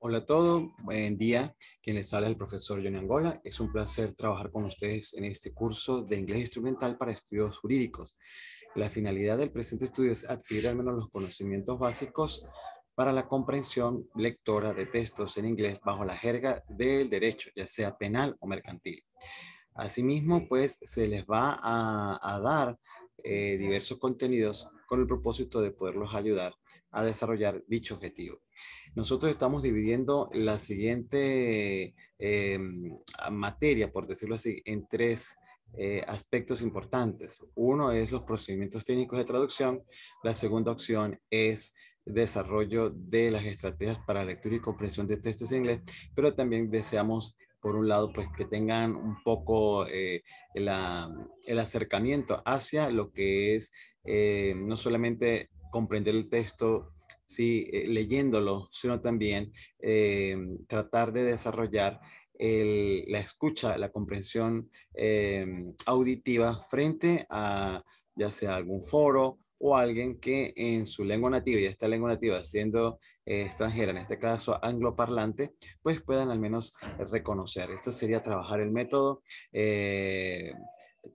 Hola a todos, buen día. Quien les habla es el profesor Johnny Angola. Es un placer trabajar con ustedes en este curso de inglés instrumental para estudios jurídicos. La finalidad del presente estudio es adquirir al menos los conocimientos básicos para la comprensión lectora de textos en inglés bajo la jerga del derecho, ya sea penal o mercantil. Asimismo, pues se les va a, dar eh, diversos contenidos con el propósito de poderlos ayudar a desarrollar dicho objetivo nosotros estamos dividiendo la siguiente em, materia, por decirlo así, en tres eh, aspectos importantes. Uno es los procedimientos técnicos de traducción. La segunda opción es desarrollo de las estrategias para lectura y comprensión de textos en inglés, pero también deseamos por un lado, pues que tengan un poco eh, el acercamiento hacia lo que es eh, no solamente comprender el texto ¿sí? Eh, leyéndolo, sino también eh, tratar de desarrollar la escucha, la comprensión eh, auditiva frente a ya sea algún foro o alguien que en su lengua nativa, y esta lengua nativa siendo extranjera, en este caso angloparlante, pues puedan al menos reconocer. Esto sería trabajar el método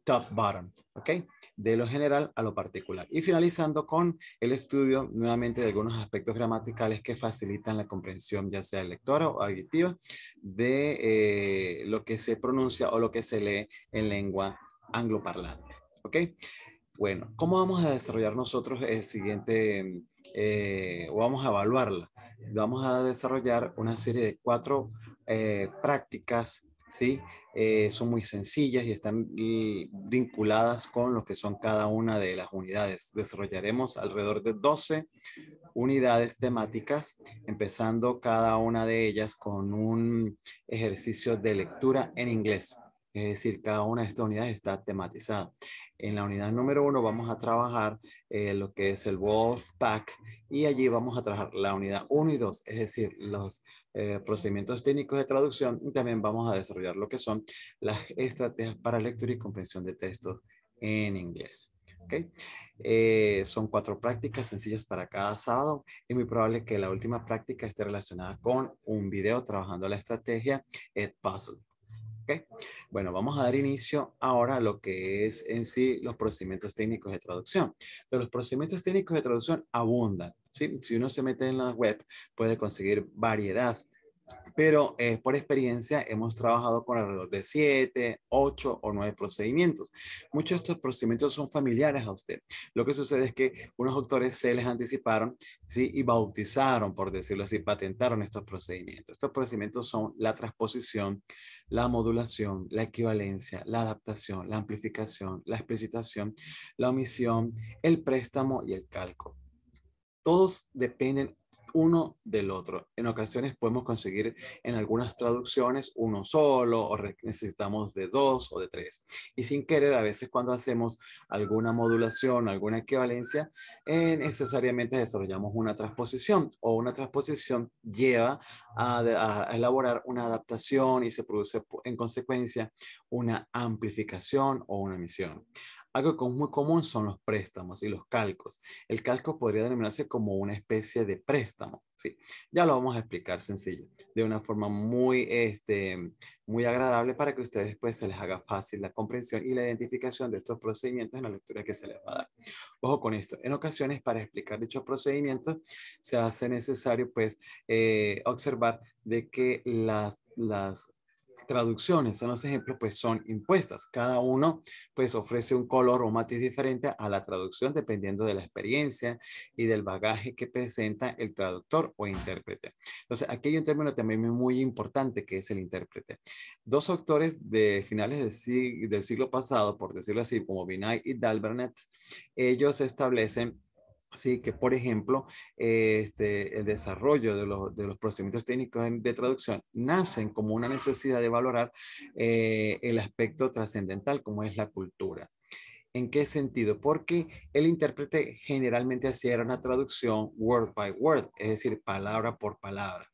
top bottom, ¿ok? De lo general a lo particular. Y finalizando con el estudio nuevamente de algunos aspectos gramaticales que facilitan la comprensión, ya sea lectora o auditiva, de eh, lo que se pronuncia o lo que se lee en lengua angloparlante, ¿ok? Bueno, ¿cómo vamos a desarrollar nosotros el siguiente, eh, o vamos a evaluarla? Vamos a desarrollar una serie de cuatro eh, prácticas ¿sí? Eh, son muy sencillas y están vinculadas con lo que son cada una de las unidades. Desarrollaremos alrededor de 12 unidades temáticas, empezando cada una de ellas con un ejercicio de lectura en inglés es decir, cada una de estas unidades está tematizada. En la unidad número uno vamos a trabajar eh, lo que es el Wolf Pack y allí vamos a trabajar la unidad 1 y 2, es decir, los eh, procedimientos técnicos de traducción y también vamos a desarrollar lo que son las estrategias para lectura y comprensión de textos en inglés. Okay. Eh, son cuatro prácticas sencillas para cada sábado. Es muy probable que la última práctica esté relacionada con un video trabajando la estrategia Ed Puzzle. Bueno, vamos a dar inicio ahora a lo que es en sí los procedimientos técnicos de traducción. Entonces, los procedimientos técnicos de traducción abundan. Si uno se mete en la web, puede conseguir variedad pero eh, por experiencia hemos trabajado con alrededor de siete, ocho o nueve procedimientos. Muchos de estos procedimientos son familiares a usted. Lo que sucede es que unos doctores se les anticiparon ¿sí? y bautizaron, por decirlo así, patentaron estos procedimientos. Estos procedimientos son la transposición, la modulación, la equivalencia, la adaptación, la amplificación, la explicitación, la omisión, el préstamo y el calco. Todos dependen uno del otro. En ocasiones podemos conseguir en algunas traducciones uno solo o necesitamos de dos o de tres. Y sin querer, a veces cuando hacemos alguna modulación, alguna equivalencia, eh, necesariamente desarrollamos una transposición o una transposición lleva a elaborar una adaptación y se produce en consecuencia una amplificación o una emisión. Algo muy común son los préstamos y los calcos. El calco podría denominarse como una especie de préstamo, ¿sí? Ya lo vamos a explicar sencillo, de una forma muy, este, muy agradable para que a ustedes pues se les haga fácil la comprensión y la identificación de estos procedimientos en la lectura que se les va a dar. Ojo con esto, en ocasiones para explicar dichos procedimientos se hace necesario pues eh, observar de que las, las traducciones son los ejemplos pues son impuestas. Cada uno pues ofrece un color o matiz diferente a la traducción dependiendo de la experiencia y del bagaje que presenta el traductor o intérprete. Entonces aquí hay un término también muy importante que es el intérprete. Dos autores de finales del, siglo pasado, por decirlo así, como Vinay y Dalbernet, ellos establecen Así que, por ejemplo, este, el desarrollo de los, procedimientos técnicos de traducción nacen como una necesidad de valorar eh, el aspecto trascendental como es la cultura. ¿En qué sentido? Porque el intérprete generalmente hacía una traducción word by word, es decir, palabra por palabra.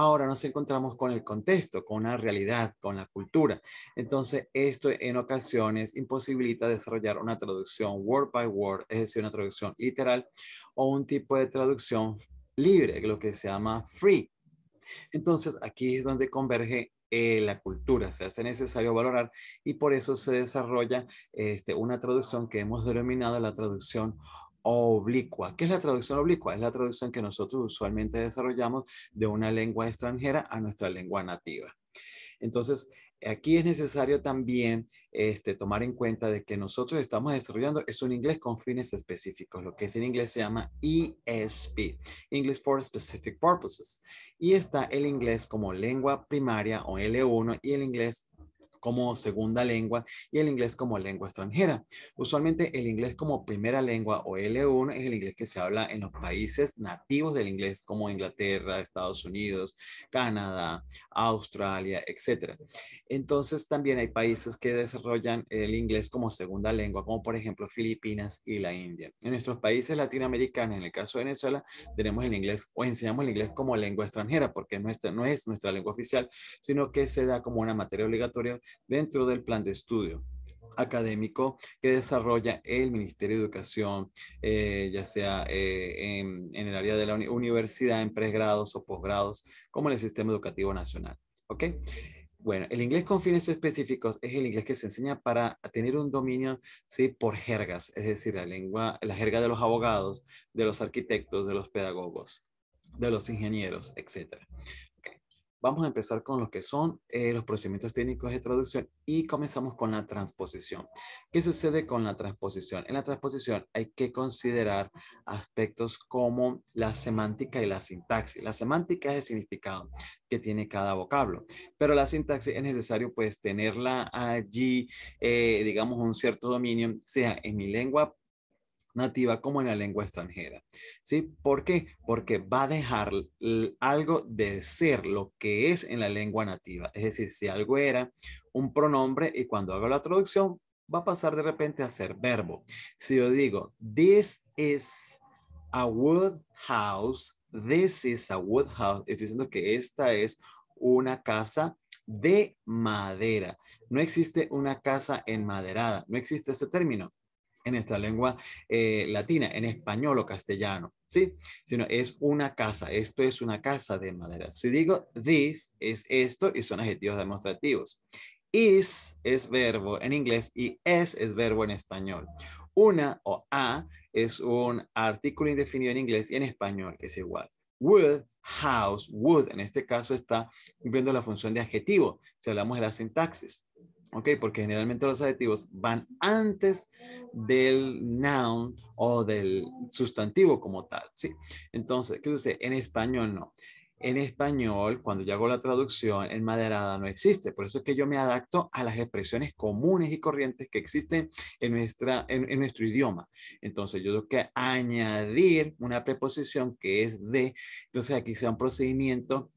Ahora nos encontramos con el contexto, con la realidad, con la cultura. Entonces, esto en ocasiones imposibilita desarrollar una traducción word by word, es decir, una traducción literal o un tipo de traducción libre, lo que se llama free. Entonces, aquí es donde converge eh, la cultura, se hace necesario valorar y por eso se desarrolla este, una traducción que hemos denominado la traducción oblicua. ¿Qué es la traducción oblicua? Es la traducción que nosotros usualmente desarrollamos de una lengua extranjera a nuestra lengua nativa. Entonces, aquí es necesario también este, tomar en cuenta de que nosotros estamos desarrollando es un inglés con fines específicos, lo que es en inglés se llama ESP, English for Specific Purposes. Y está el inglés como lengua primaria o L1 y el inglés como segunda lengua y el inglés como lengua extranjera. Usualmente el inglés como primera lengua o L1 es el inglés que se habla en los países nativos del inglés como Inglaterra, Estados Unidos, Canadá, Australia, etc. Entonces también hay países que desarrollan el inglés como segunda lengua, como por ejemplo Filipinas y la India. En nuestros países latinoamericanos, en el caso de Venezuela, tenemos el inglés o enseñamos el inglés como lengua extranjera porque no es nuestra lengua oficial, sino que se da como una materia obligatoria dentro del plan de estudio académico que desarrolla el Ministerio de Educación, eh, ya sea eh, en, el área de la universidad, en pregrados o posgrados, como en el sistema educativo nacional. ¿Ok? Bueno, el inglés con fines específicos es el inglés que se enseña para tener un dominio ¿sí? por jergas, es decir, la lengua, la jerga de los abogados, de los arquitectos, de los pedagogos, de los ingenieros, etc. Vamos a empezar con lo que son eh, los procedimientos técnicos de traducción y comenzamos con la transposición. ¿Qué sucede con la transposición? En la transposición hay que considerar aspectos como la semántica y la sintaxis. La semántica es el significado que tiene cada vocablo, pero la sintaxis es necesario pues tenerla allí, eh, digamos, un cierto dominio, sea en mi lengua nativa como en la lengua extranjera. ¿Sí? ¿Por qué? Porque va a dejar algo de ser lo que es en la lengua nativa. Es decir, si algo era un pronombre y cuando hago la traducción va a pasar de repente a ser verbo. Si yo digo, this is a wood house, this is a wood house, estoy diciendo que esta es una casa de madera. No existe una casa enmaderada, no existe este término en nuestra lengua eh, latina, en español o castellano, ¿sí? Sino es una casa, esto es una casa de madera. Si digo this es esto y son adjetivos demostrativos. Is es verbo en inglés y es es verbo en español. Una o a es un artículo indefinido en inglés y en español es igual. Would, house, would, en este caso está cumpliendo la función de adjetivo, si hablamos de la sintaxis. Porque generalmente los adjetivos van antes del noun o del sustantivo como tal, ¿sí? Entonces, ¿qué dice? En español no. En español, cuando yo hago la traducción, en maderada no existe. Por eso es que yo me adapto a las expresiones comunes y corrientes que existen en, nuestra, en, en nuestro idioma. Entonces, yo tengo que añadir una preposición que es de. Entonces, aquí sea un procedimiento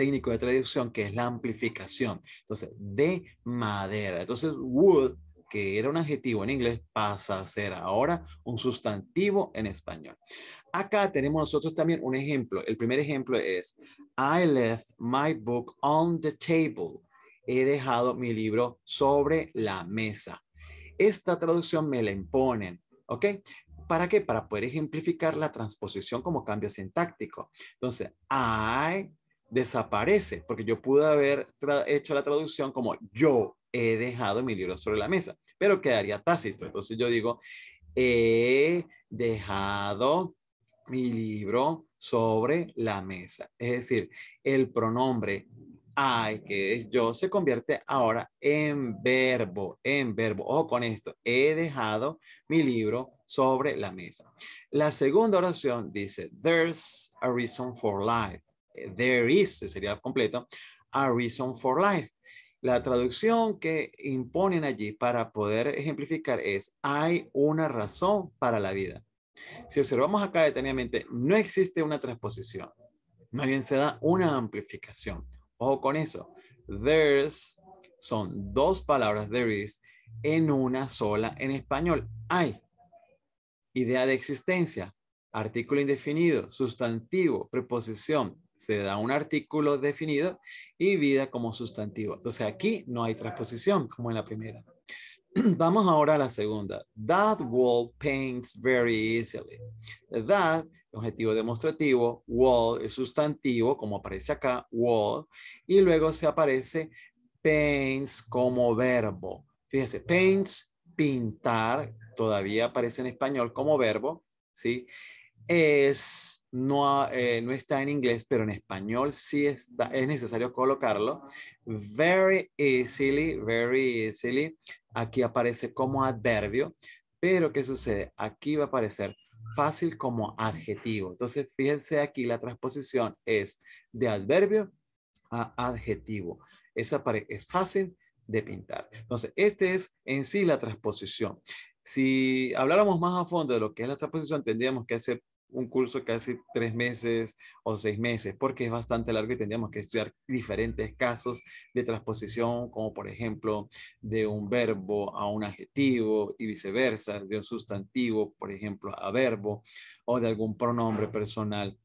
técnico de traducción que es la amplificación. Entonces, de madera. Entonces, wood, que era un adjetivo en inglés, pasa a ser ahora un sustantivo en español. Acá tenemos nosotros también un ejemplo. El primer ejemplo es, I left my book on the table. He dejado mi libro sobre la mesa. Esta traducción me la imponen, ¿ok? ¿Para qué? Para poder ejemplificar la transposición como cambio sintáctico. Entonces, I desaparece, porque yo pude haber hecho la traducción como yo he dejado mi libro sobre la mesa, pero quedaría tácito. Entonces yo digo, he dejado mi libro sobre la mesa. Es decir, el pronombre I, que es yo, se convierte ahora en verbo, en verbo. Ojo con esto, he dejado mi libro sobre la mesa. La segunda oración dice, there's a reason for life. Eh, there is, sería completo, a reason for life. La traducción que imponen allí para poder ejemplificar es hay una razón para la vida. Si observamos acá detenidamente, no existe una transposición. Más bien se da una amplificación. Ojo con eso. There's son dos palabras, there is, en una sola en español. Hay. Idea de existencia, artículo indefinido, sustantivo, preposición, se da un artículo definido y vida como sustantivo. Entonces aquí no hay transposición como en la primera. Vamos ahora a la segunda. That wall paints very easily. That, objetivo demostrativo, wall es sustantivo, como aparece acá, wall, y luego se aparece paints como verbo. Fíjese, paints, pintar, todavía aparece en español como verbo, ¿sí? sí es, no, eh, no está en inglés, pero en español sí está, es necesario colocarlo. Very easily, very easily. Aquí aparece como adverbio, pero ¿qué sucede? Aquí va a aparecer fácil como adjetivo. Entonces, fíjense aquí, la transposición es de adverbio a adjetivo. Esa es fácil de pintar. Entonces, este es en sí la transposición. Si habláramos más a fondo de lo que es la transposición, tendríamos que hacer un curso casi tres meses o seis meses, porque es bastante largo y tendríamos que estudiar diferentes casos de transposición, como por ejemplo de un verbo a un adjetivo y viceversa, de un sustantivo, por ejemplo, a verbo, o de algún pronombre personal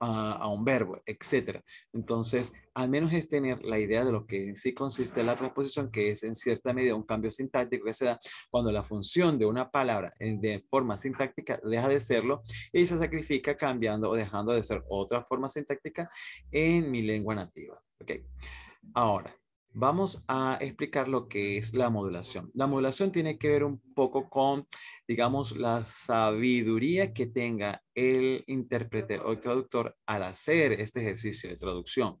a, un verbo, etcétera Entonces, al menos es tener la idea de lo que en sí consiste la transposición, que es en cierta medida un cambio sintáctico que se da cuando la función de una palabra de forma sintáctica deja de serlo y se sacrifica cambiando o dejando de ser otra forma sintáctica en mi lengua nativa. Okay. Ahora, Vamos a explicar lo que es la modulación. La modulación tiene que ver un poco con, digamos, la sabiduría que tenga el intérprete o el traductor al hacer este ejercicio de traducción.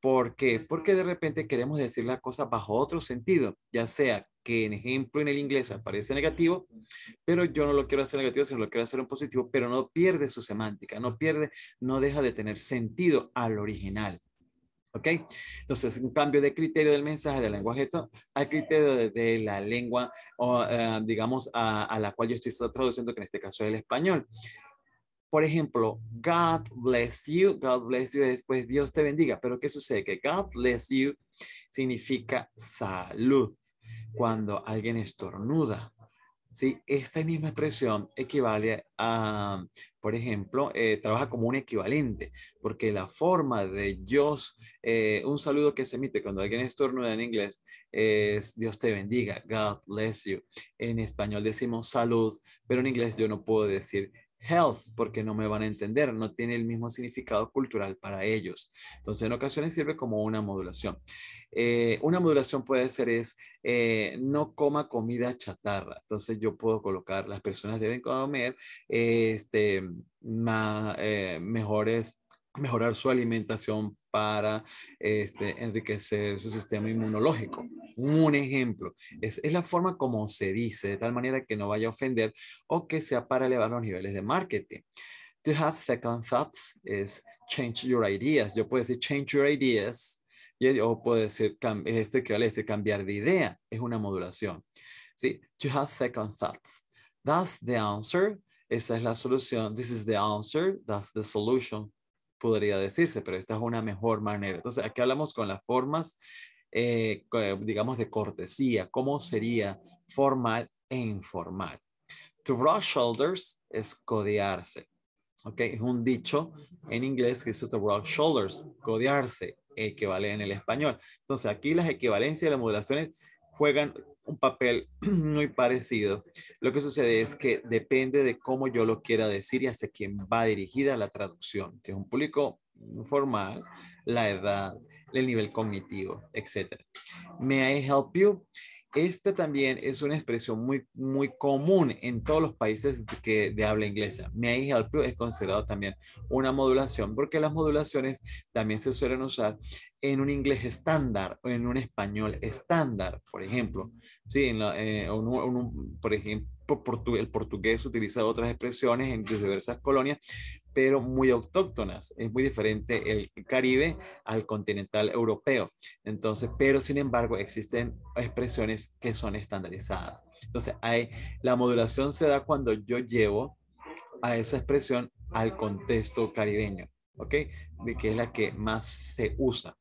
¿Por qué? Porque de repente queremos decir la cosa bajo otro sentido, ya sea que en ejemplo en el inglés aparece negativo, pero yo no lo quiero hacer negativo, sino lo quiero hacer en positivo, pero no pierde su semántica, no pierde, no deja de tener sentido al original. ¿Ok? Entonces, un cambio de criterio del mensaje del lenguaje al criterio de, la lengua, eh, digamos, a, la cual yo estoy traduciendo, que en este caso es el español. Por ejemplo, God bless you, God bless you, después Dios te bendiga. Pero ¿qué sucede? Que God bless you significa salud. Cuando alguien estornuda, ¿sí? Esta misma expresión equivale a, por ejemplo, eh, trabaja como un equivalente, porque la forma de Dios, eh, un saludo que se emite cuando alguien estornuda en inglés es Dios te bendiga, God bless you. En español decimos salud, pero en inglés yo no puedo decir health porque no me van a entender, no tiene el mismo significado cultural para ellos. Entonces, en ocasiones sirve como una modulación. Eh, una modulación puede ser es, eh, no coma comida chatarra. Entonces, yo puedo colocar, las personas deben comer este, eh, mejores mejorar su alimentación para este, enriquecer su sistema inmunológico. Un ejemplo, es, la forma como se dice, de tal manera que no vaya a ofender o que sea para elevar los niveles de marketing. To have second thoughts is change your ideas. Yo puedo decir change your ideas y, o puedo decir, este que vale cambiar de idea, es una modulación. ¿Sí? To have second thoughts. That's the answer. Esa es la solución. This is the answer. That's the solution podría decirse, pero esta es una mejor manera. Entonces, aquí hablamos con las formas, eh, eh, digamos, de cortesía, cómo sería formal e informal. To brush shoulders es codearse. ¿ok? Es un dicho en inglés que dice to brush shoulders, codearse, equivale en el español. Entonces, aquí las equivalencias y las modulaciones juegan un papel muy parecido. Lo que sucede es que depende de cómo yo lo quiera decir y hacia quién va dirigida la traducción. Si es un público formal, la edad, el nivel cognitivo, etc. May I help you? Esta también es una expresión muy, muy común en todos los países que, de habla inglesa. May help you es considerado también una modulación porque las modulaciones también se suelen usar en un inglés estándar o en un español estándar, por ejemplo. Sí, eh, por ejemplo, el portugués utiliza otras expresiones en diversas colonias, pero muy autóctonas. Es muy diferente el Caribe al continental europeo. Entonces, pero sin embargo existen expresiones que son estandarizadas. Entonces, hay, la modulación se da cuando yo llevo a esa expresión al contexto caribeño. ¿ok? de que es la que más se usa.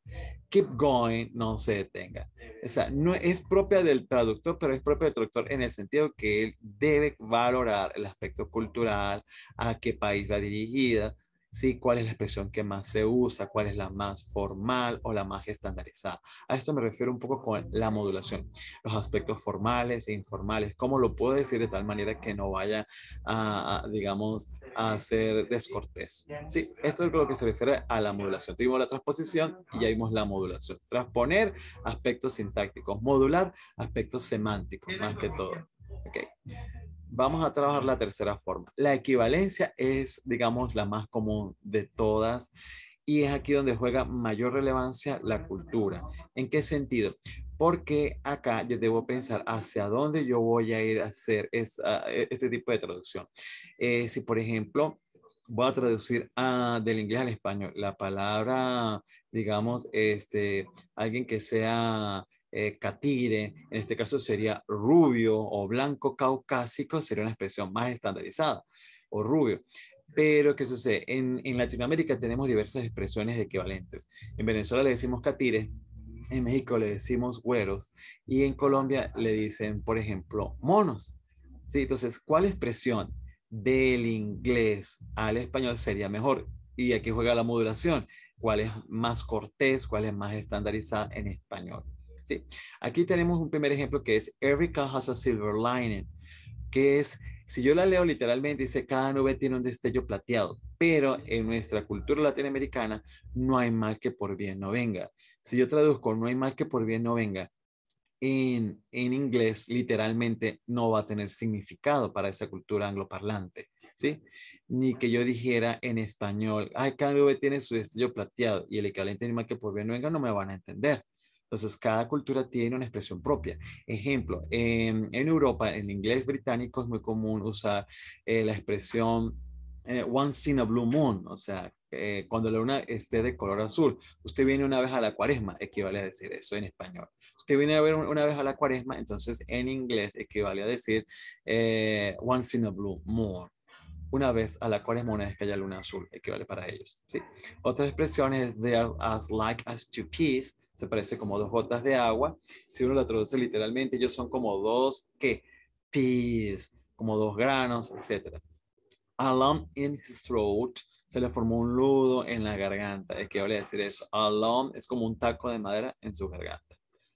Keep going, no se detenga. O sea, no es propia del traductor, pero es propia del traductor en el sentido que él debe valorar el aspecto cultural, a qué país va dirigida, ¿sí? ¿Cuál es la expresión que más se usa? ¿Cuál es la más formal o la más estandarizada? A esto me refiero un poco con la modulación, los aspectos formales e informales, cómo lo puedo decir de tal manera que no vaya a, digamos, a ser descortés. Sí, esto es lo que se refiere a la modulación. Tuvimos la transposición y ya vimos la modulación. Transponer aspectos sintácticos, modular aspectos semánticos, más que todo. Okay. Vamos a trabajar la tercera forma. La equivalencia es, digamos, la más común de todas y es aquí donde juega mayor relevancia la cultura. ¿En qué sentido? Porque acá yo debo pensar hacia dónde yo voy a ir a hacer este tipo de traducción. Eh, si, por ejemplo, voy a traducir a, ah, del inglés al español la palabra, digamos, este, alguien que sea eh, catire, en este caso sería rubio o blanco caucásico, sería una expresión más estandarizada, o rubio. Pero, ¿qué sucede? En, en Latinoamérica tenemos diversas expresiones equivalentes. En Venezuela le decimos catire, en México le decimos güeros, y en Colombia le dicen, por ejemplo, monos. ¿Sí? Entonces, ¿cuál expresión del inglés al español sería mejor? Y aquí juega la modulación. ¿Cuál es más cortés? ¿Cuál es más estandarizada en español? ¿sí? Aquí tenemos un primer ejemplo que es Every cloud has a silver lining, que es, si yo la leo literalmente, dice cada nube tiene un destello plateado, pero en nuestra cultura latinoamericana no hay mal que por bien no venga. Si yo traduzco no hay mal que por bien no venga, en, inglés literalmente no va a tener significado para esa cultura angloparlante, ¿sí? Ni que yo dijera en español, cada nube tiene su destello plateado y el equivalente mal que por bien no venga no me van a entender. Entonces, cada cultura tiene una expresión propia. Ejemplo, en, Europa, en inglés británico es muy común usar eh, la expresión one eh, once in a blue moon, o sea, eh, cuando la luna esté de color azul. Usted viene una vez a la cuaresma, equivale a decir eso en español. Usted viene a ver una vez a la cuaresma, entonces en inglés equivale a decir once in a blue moon una vez a la cuaresma, una vez que haya luna azul, equivale para ellos. Otra expresión es they are as like as two peas, se parece como dos gotas de agua. Si uno la traduce literalmente, ellos son como dos, ¿qué? Peas, como dos granos, etc. A lump in his throat, se le formó un nudo en la garganta. Es que voy a decir eso. A es como un taco de madera en su garganta.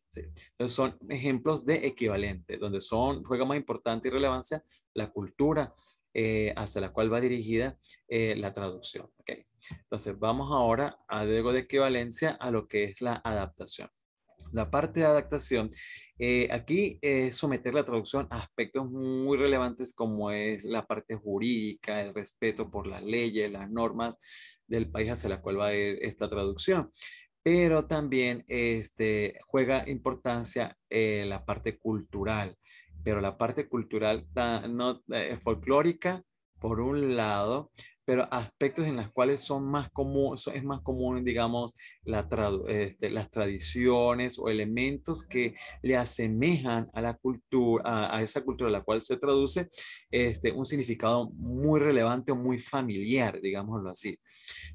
Sí. son ejemplos de equivalente, donde son, juega más importante y relevancia la cultura eh, hacia la cual va dirigida eh, la traducción. ¿okay? Entonces, vamos ahora a algo de equivalencia a lo que es la adaptación. La parte de adaptación, eh, aquí es someter la traducción a aspectos muy relevantes como es la parte jurídica, el respeto por las leyes, las normas del país hacia la cual va a ir esta traducción pero también este, juega importancia eh, la parte cultural, pero la parte cultural no, eh, folclórica por un lado, pero aspectos en los cuales son más comunes, es más común, digamos, este, las tradiciones o elementos que le asemejan a la cultura, a, esa cultura a la cual se traduce, este, un significado muy relevante o muy familiar, digámoslo así.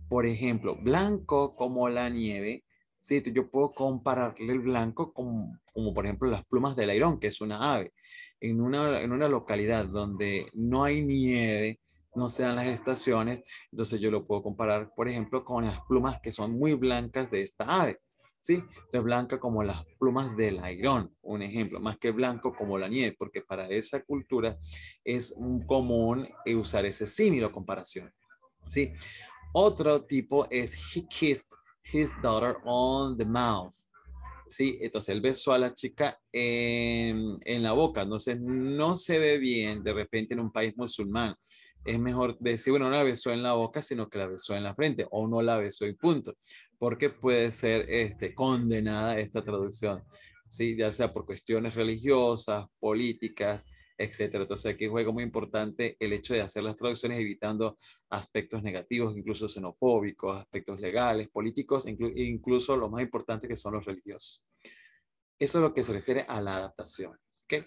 Por ejemplo, blanco como la nieve, ¿sí? yo puedo compararle el blanco como por ejemplo las plumas del airón, que es una ave. En una, en una localidad donde no hay nieve, no sean las estaciones, entonces yo lo puedo comparar, por ejemplo, con las plumas que son muy blancas de esta ave. ¿Sí? es blanca como las plumas del airón, un ejemplo, más que blanco como la nieve, porque para esa cultura es común usar ese símil o comparación, ¿sí? Otro tipo es he kissed his daughter on the mouth, ¿sí? Entonces él besó a la chica en la boca, entonces no se ve bien de repente en un país musulmán, es mejor decir, bueno, no la besó en la boca, sino que la besó en la frente, o no la besó y punto, porque puede ser este, condenada esta traducción, ¿sí? ya sea por cuestiones religiosas, políticas, etcétera. Entonces aquí juega muy importante el hecho de hacer las traducciones evitando aspectos negativos, incluso xenofóbicos, aspectos legales, políticos, incluso lo más importante que son los religiosos. Eso es lo que se refiere a la adaptación. ¿okay?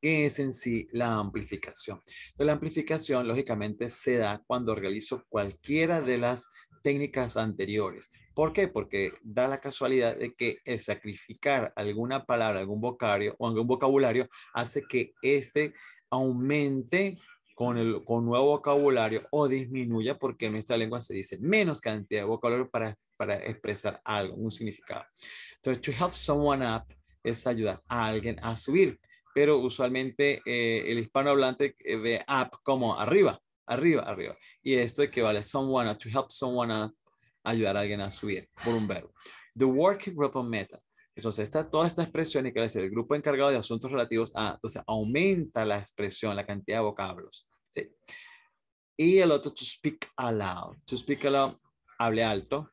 es en sí la amplificación. Entonces, la amplificación, lógicamente, se da cuando realizo cualquiera de las técnicas anteriores. ¿Por qué? Porque da la casualidad de que sacrificar alguna palabra, algún vocabulario o algún vocabulario hace que este aumente con, el, con nuevo vocabulario o disminuya porque en nuestra lengua se dice menos cantidad de vocabulario para, para expresar algo, un significado. Entonces, to help someone up es ayudar a alguien a subir pero usualmente eh, el hispanohablante eh, ve up como arriba, arriba, arriba. Y esto equivale a someone, to help someone, a ayudar a alguien a subir por un verbo. The working group on meta. Entonces, esta, toda esta expresión y que decir el grupo encargado de asuntos relativos a, entonces aumenta la expresión, la cantidad de vocablos. ¿sí? Y el otro, to speak aloud. To speak aloud, hable alto.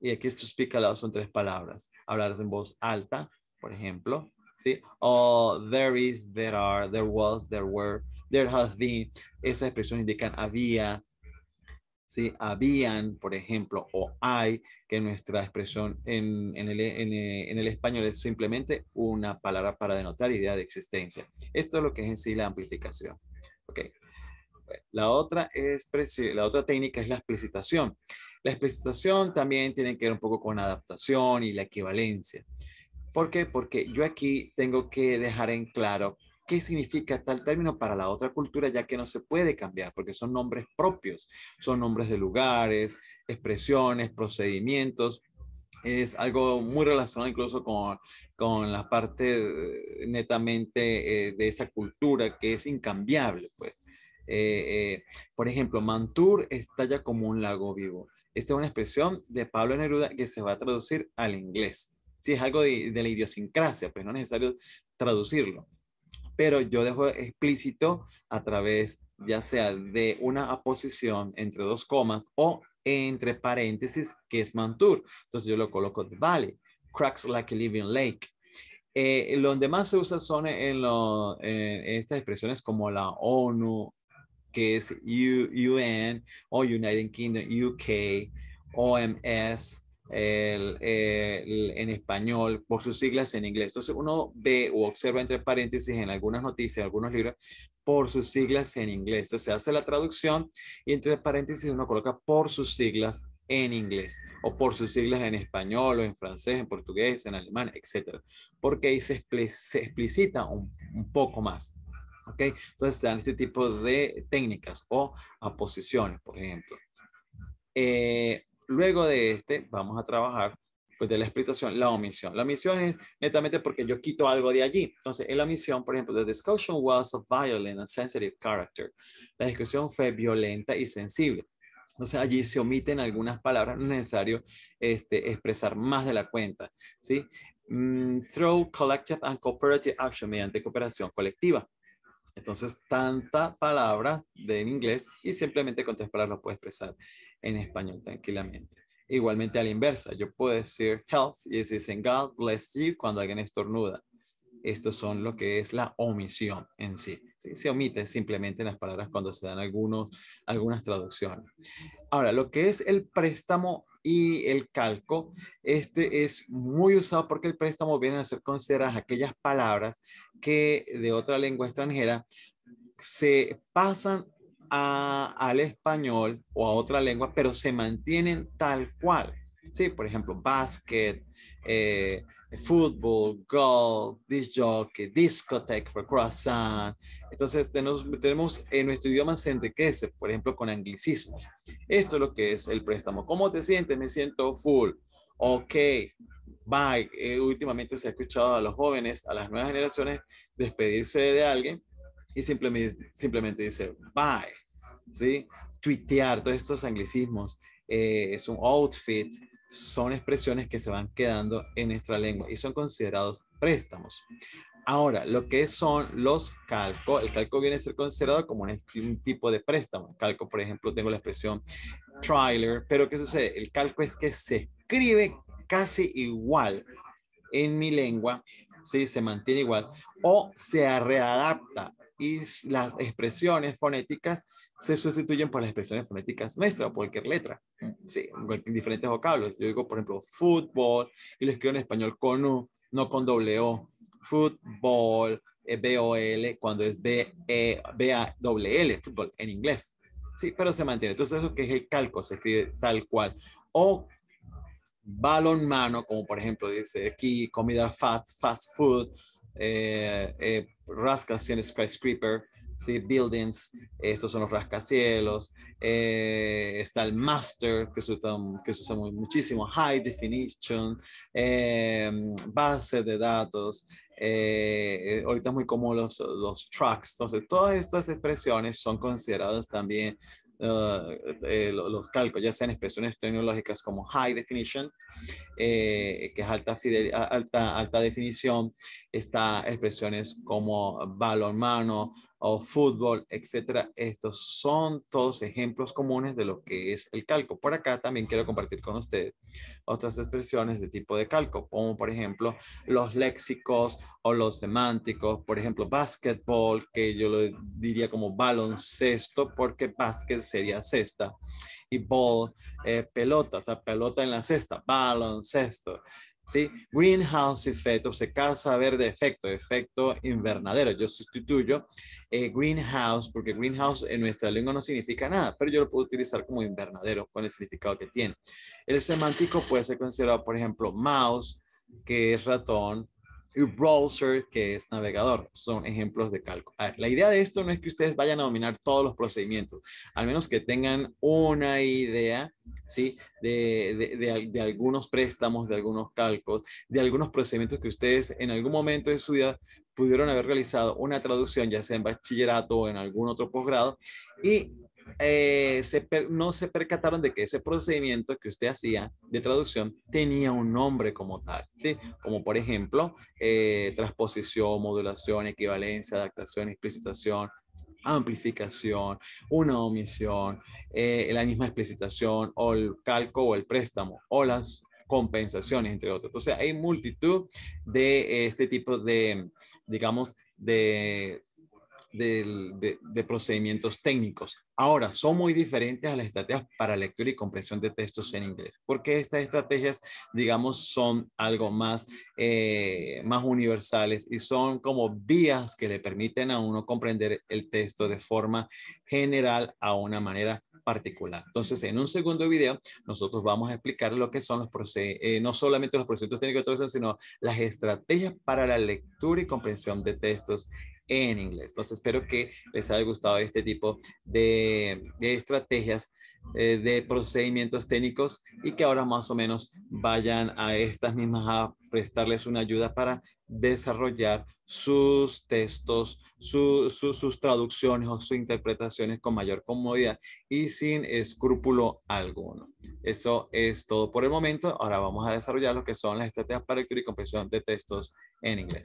Y aquí to speak aloud, son tres palabras. Hablar en voz alta, por ejemplo. ¿sí? O oh, there is, there are, there was, there were, there has been. Esas expresiones indican había, ¿sí? Habían, por ejemplo, o hay, que nuestra expresión en, en, el, en, el, español es simplemente una palabra para denotar idea de existencia. Esto es lo que es en sí la amplificación. La otra, la otra técnica es la explicitación. La explicitación también tiene que ver un poco con la adaptación y la equivalencia. ¿Por qué? Porque yo aquí tengo que dejar en claro qué significa tal término para la otra cultura, ya que no se puede cambiar, porque son nombres propios, son nombres de lugares, expresiones, procedimientos. Es algo muy relacionado incluso con, la parte eh, netamente eh, de esa cultura que es incambiable. Pues. Eh, por ejemplo, Mantur ya como un lago vivo. Esta es una expresión de Pablo Neruda que se va a traducir al inglés si es algo de, la idiosincrasia, pues no es necesario traducirlo. Pero yo dejo explícito a través ya sea de una aposición entre dos comas o entre paréntesis, que es Mantur. Entonces yo lo coloco de Valley, Cracks Like a Living Lake. Eh, lo demás se usa son en, estas expresiones como la ONU, que es UN, o United Kingdom, UK, OMS, en español por sus siglas en inglés. Entonces uno ve o observa entre paréntesis en algunas noticias, algunos libros, por sus siglas en inglés. Entonces se hace la traducción y entre paréntesis uno coloca por sus siglas en inglés o por sus siglas en español o en francés, en portugués, en alemán, etcétera, porque ahí se, se explicita un, poco más. ¿ok? Entonces se dan este tipo de técnicas o aposiciones, por ejemplo. Eh, Luego de este, vamos a trabajar pues, de la explicación, la omisión. La omisión es netamente porque yo quito algo de allí. Entonces, en la omisión, por ejemplo, the discussion was of violent and sensitive character. La discusión fue violenta y sensible. Entonces allí se omiten algunas palabras, no es necesario este, expresar más de la cuenta, ¿sí? Mm, through collective and cooperative action, mediante cooperación colectiva. Entonces, tanta palabras de en inglés y simplemente con tres palabras lo puede expresar en español tranquilamente. Igualmente a la inversa, yo puedo decir health y decir God bless you cuando alguien estornuda. Estos son lo que es la omisión en sí. Se omite simplemente en las palabras cuando se dan algunos, algunas traducciones. Ahora, lo que es el préstamo y el calco, este es muy usado porque el préstamo viene a ser considerado aquellas palabras que de otra lengua extranjera se pasan al español o a otra lengua, pero se mantienen tal cual. Sí, por ejemplo, basket, eh, fútbol, golf, disc jockey, croissant. Entonces tenemos, tenemos en nuestro idioma se enriquece, por ejemplo, con anglicismos. Esto es lo que es el préstamo. ¿Cómo te sientes? Me siento full. Ok, bye. Eh, últimamente se ha escuchado a los jóvenes, a las nuevas generaciones, despedirse de alguien y simplemente, simplemente dice bye, ¿sí? Tuitear, todos estos anglicismos, eh, es un outfit, son expresiones que se van quedando en nuestra lengua y son considerados préstamos. Ahora, lo que son los calcos, el calco viene a ser considerado como un, tipo de préstamo. Calco, por ejemplo, tengo la expresión trailer, pero ¿qué sucede? El calco es que se escribe casi igual en mi lengua, ¿sí? se mantiene igual, o se readapta y las expresiones fonéticas se sustituyen por las expresiones fonéticas o cualquier letra, sí, diferentes vocablos. Yo digo, por ejemplo, fútbol, y lo escribo en español con U, no con doble O. Fútbol, eh, B-O-L, cuando es B-A-W-L, e, fútbol, en inglés. Sí, pero se mantiene. Entonces, eso que es el calco, se escribe tal cual. O balón mano como por ejemplo dice aquí, comida fast, fast food, eh, eh, rascacielos skyscraper, buildings, estos son los rascacielos, eh, está el master, que se usa, que muchísimo, high definition, base de datos, ahorita es muy común los, los trucks, entonces todas estas expresiones son consideradas también eh, los calcos, ya sean expresiones tecnológicas como high definition, eh, que es alta, alta, alta definición, está expresiones como valor mano o fútbol, etcétera. Estos son todos ejemplos comunes de lo que es el calco. Por acá también quiero compartir con ustedes otras expresiones de tipo de calco, como por ejemplo los léxicos o los semánticos, por ejemplo, basketball, que yo lo diría como baloncesto, porque basket sería cesta, y ball, eh, pelota, o sea, pelota en la cesta, baloncesto. ¿sí? Greenhouse effect, o se casa verde efecto, efecto invernadero. Yo sustituyo eh, greenhouse, porque greenhouse en nuestra lengua no significa nada, pero yo lo puedo utilizar como invernadero con el significado que tiene. El semántico puede ser considerado, por ejemplo, mouse, que es ratón, y browser, que es navegador. Son ejemplos de cálculo. la idea de esto no es que ustedes vayan a dominar todos los procedimientos, al menos que tengan una idea ¿sí? de, algunos préstamos, de algunos calcos, de algunos procedimientos que ustedes en algún momento de su vida pudieron haber realizado una traducción, ya sea en bachillerato o en algún otro posgrado, y eh, no se percataron de que ese procedimiento que usted hacía de traducción tenía un nombre como tal, ¿sí? Como por ejemplo, eh, transposición, modulación, equivalencia, adaptación, explicitación, amplificación, una omisión, eh, la misma explicitación o el calco o el préstamo o las compensaciones, entre otros. sea, hay multitud de este tipo de, digamos, de procedimientos técnicos Ahora, son muy diferentes a las estrategias para lectura y comprensión de textos en inglés, porque estas estrategias, digamos, son algo más, eh, más universales y son como vías que le permiten a uno comprender el texto de forma general a una manera particular. Entonces, en un segundo video, nosotros vamos a explicar lo que son los procesos, eh, no solamente los procesos técnicos de traducción, sino las estrategias para la lectura y comprensión de textos en inglés. Entonces, espero que les haya gustado este tipo de, estrategias eh, de procedimientos técnicos y que ahora más o menos vayan a estas mismas a prestarles una ayuda para desarrollar sus textos, sus traducciones o sus interpretaciones con mayor comodidad y sin escrúpulo alguno. Eso es todo por el momento. Ahora vamos a desarrollar lo que son las estrategias para lectura y comprensión de textos en inglés.